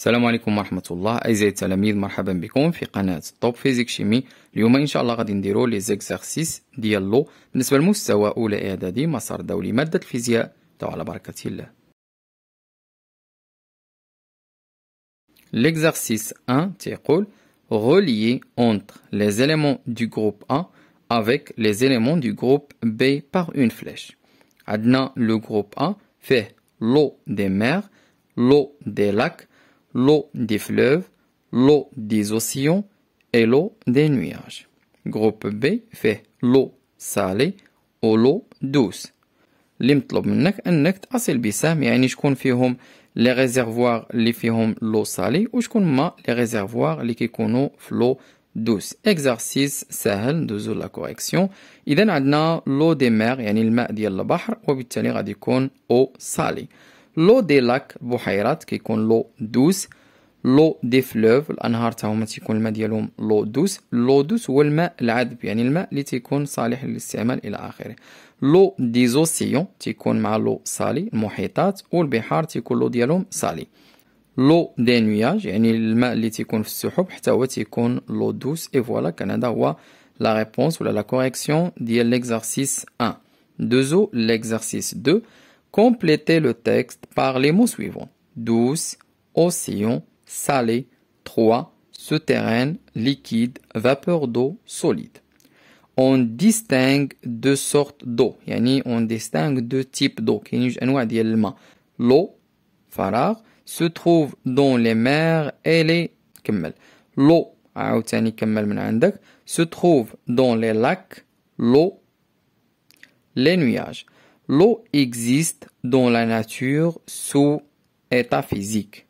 السلام عليكم ورحمة الله أعزائي التلاميذ مرحبا بكم في قناة توب فيزيك شيمي اليوم إن شاء الله غادي نديرو لي زيكزارسيس ديال لو بالنسبة لمستوى أولى إعدادي مسار دولي مادة الفيزياء تو على بركة الله ليكزارسيس 1 تيقول relier اونتر لي زيليمون دو groupe ا avec لي زيليمون دو groupe بي par اون flèche. عندنا لو groupe ا فيه لو دي mers, لو دي لاك l'eau des fleuves, l'eau des océans et l'eau des nuages. Groupe B fait l'eau salée ou l'eau douce. L'imtlob n'ak n'ak t'asil bisam, yani j'kon fihom les réservoirs qui font l'eau salée ou les réservoirs qui font l'eau douce. Exercice sahel de la correction. Iden adna l'eau des mers, yani l'ma diya l'bahar, ou bittali radikon salée. لو دي لاك بحيرات كيكون لو دوس لو دي فلوف الانهار تا هما تيكون الماء ديالهم لو دوس لو دوس هو الماء العذب يعني الماء اللي تيكون صالح للاستعمال الى اخره لو دي زوسيون تيكون مع لو صالي المحيطات والبحار تيكون لو ديالهم صالي لو دي نياج يعني الماء اللي تيكون في السحب حتى هو تيكون لو دوس اي فوالا كان هذا هو لا ريبونس ولا لا كوريكسيون ديال ليكزارسيس 1 دوزو ليكزارسيس 2 Complétez le texte par les mots suivants. Douce, océan, salé, trois, souterraine, liquide, vapeur d'eau, solide. On distingue deux sortes d'eau. on distingue deux types d'eau. L'eau, farar, se trouve dans les mers et les L'eau, se trouve dans les lacs, l'eau, les nuages l'eau existe dans la nature sous état physique,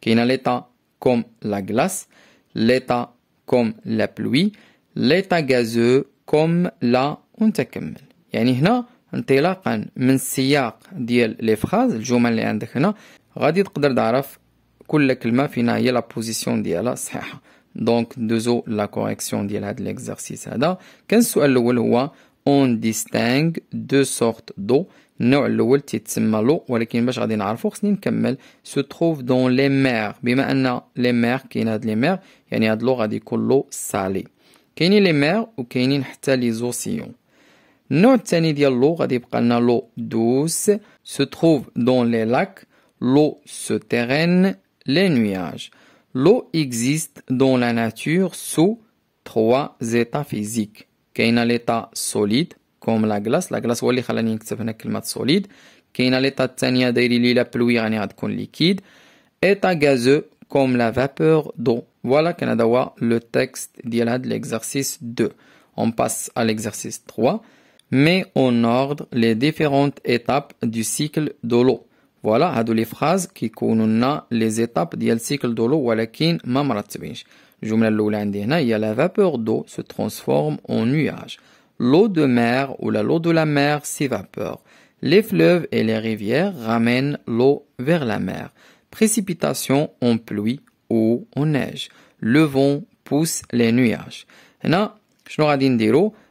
qui est l'état comme la glace, l'état comme la pluie, l'état gazeux comme la ونتكمل يعني هنا انطلاقا من السياق ديال لي فراز الجمل اللي عندك هنا غادي تقدر تعرف كل كلمه فينا هي لا بوزيسيون ديالها صحيحه دونك دوزو لا كوريكسيون ديال هذا ليكزرسيس هذا كان السؤال الاول هو on distingue deux sortes d'eau النوع الاول تيتسمى لو ولكن باش غادي نعرفو خصني نكمل se trouve dans les mers بما ان les mers كاين هاد les mers يعني هاد لو غادي يكون لو كاينين les mers وكاينين حتى النوع الثاني ديال لو غادي يبقى se trouve dans les lacs l'eau souterraine les nuages l'eau existe dans la nature sous trois états physiques il y a l'état solide, comme la glace. La glace, c'est va l'exprimer comme solide. Il a l'état de la pluie, qui con un liquide. État gazeux, comme la vapeur d'eau. Voilà, d'awa le texte de l'exercice 2. On passe à l'exercice 3. On ordre les différentes étapes du cycle de l'eau. Voilà, à les phrases qui sont les étapes du cycle de l'eau, mais je les la vapeur d'eau se transforme en nuage. L'eau de mer ou la l'eau de la mer s'évapore. Les fleuves et les rivières ramènent l'eau vers la mer. Précipitations en pluie ou en neige. Le vent pousse les nuages.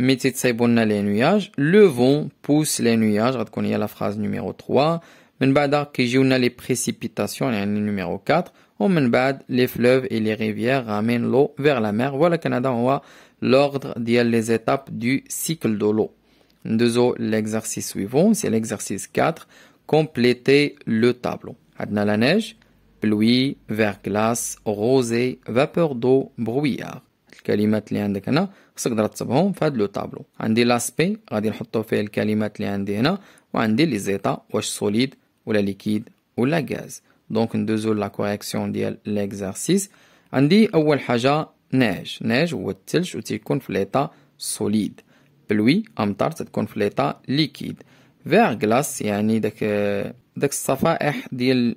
les nuages, le vent pousse les nuages, on y a la phrase numéro 3, men les précipitations numéro 4 les fleuves et les rivières ramènent l'eau vers la mer Canada, on a l'ordre des les étapes du cycle de l'eau autres, l'exercice suivant c'est l'exercice 4 compléter le tableau adna la neige pluie verglas rosée vapeur d'eau brouillard الكلمات اللي عندك هنا خصك ترتبهم في هاد لو طابلو عندي لاسبي غادي نحطو فيه الكلمات اللي عندي هنا وعندي لي زيتا واش سوليد ولا ليكيد ولا غاز دونك ندوزو لا كوريكسيون ديال ليكزارسيس عندي اول حاجه ناج ناج هو الثلج وتيكون في ليطا سوليد بلوي امطار تتكون في ليطا ليكيد فيغ غلاس يعني داك داك الصفائح ديال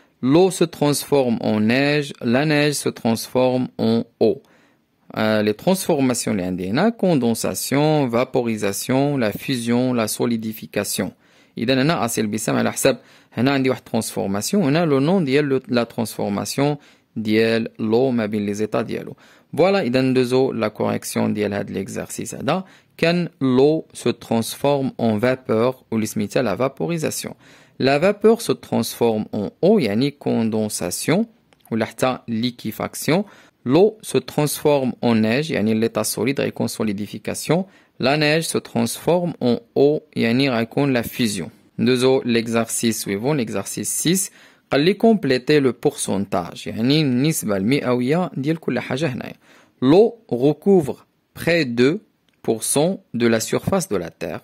L'eau se transforme en neige, la neige se transforme en eau. Euh, les transformations, il en condensation, vaporisation, la fusion, la solidification. Il y en a assez de personnes qui pensent transformation. Il y a le nom de la transformation de l'eau dans les états de l'eau. Voilà, il y a deux autres had de cet Quand l'eau se transforme en vapeur ou la vaporisation. La vapeur se transforme en eau, yani condensation, ou l'état liquéfaction. L'eau se transforme en neige, yani l'état solide, et solidification. La neige se transforme en eau, yani la fusion. Deux autres, l'exercice suivant, l'exercice 6. قال compléter le pourcentage يعني النسبة المئوية ديال l'eau recouvre près de 2% de la surface de la terre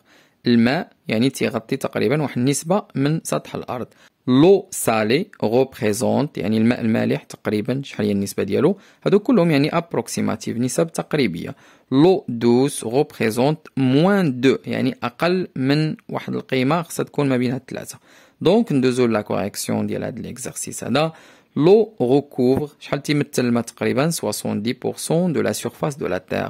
الماء يعني تيغطي تقريبا واحد النسبة من سطح الأرض لو سالي غوبريزونت يعني الماء المالح تقريبا شحال هي النسبة ديالو هادو كلهم يعني ابروكسيماتيف نسب تقريبية لو دوس غوبريزونت موان دو يعني أقل من واحد القيمة خصها تكون ما بين هاد التلاتة دونك ندوزو لا كوريكسيون ديال هاد ليكزارسيس هذا لو غوكوفر شحال تيمثل الماء تقريبا 70% دو لا سيرفاس دو لا تيغ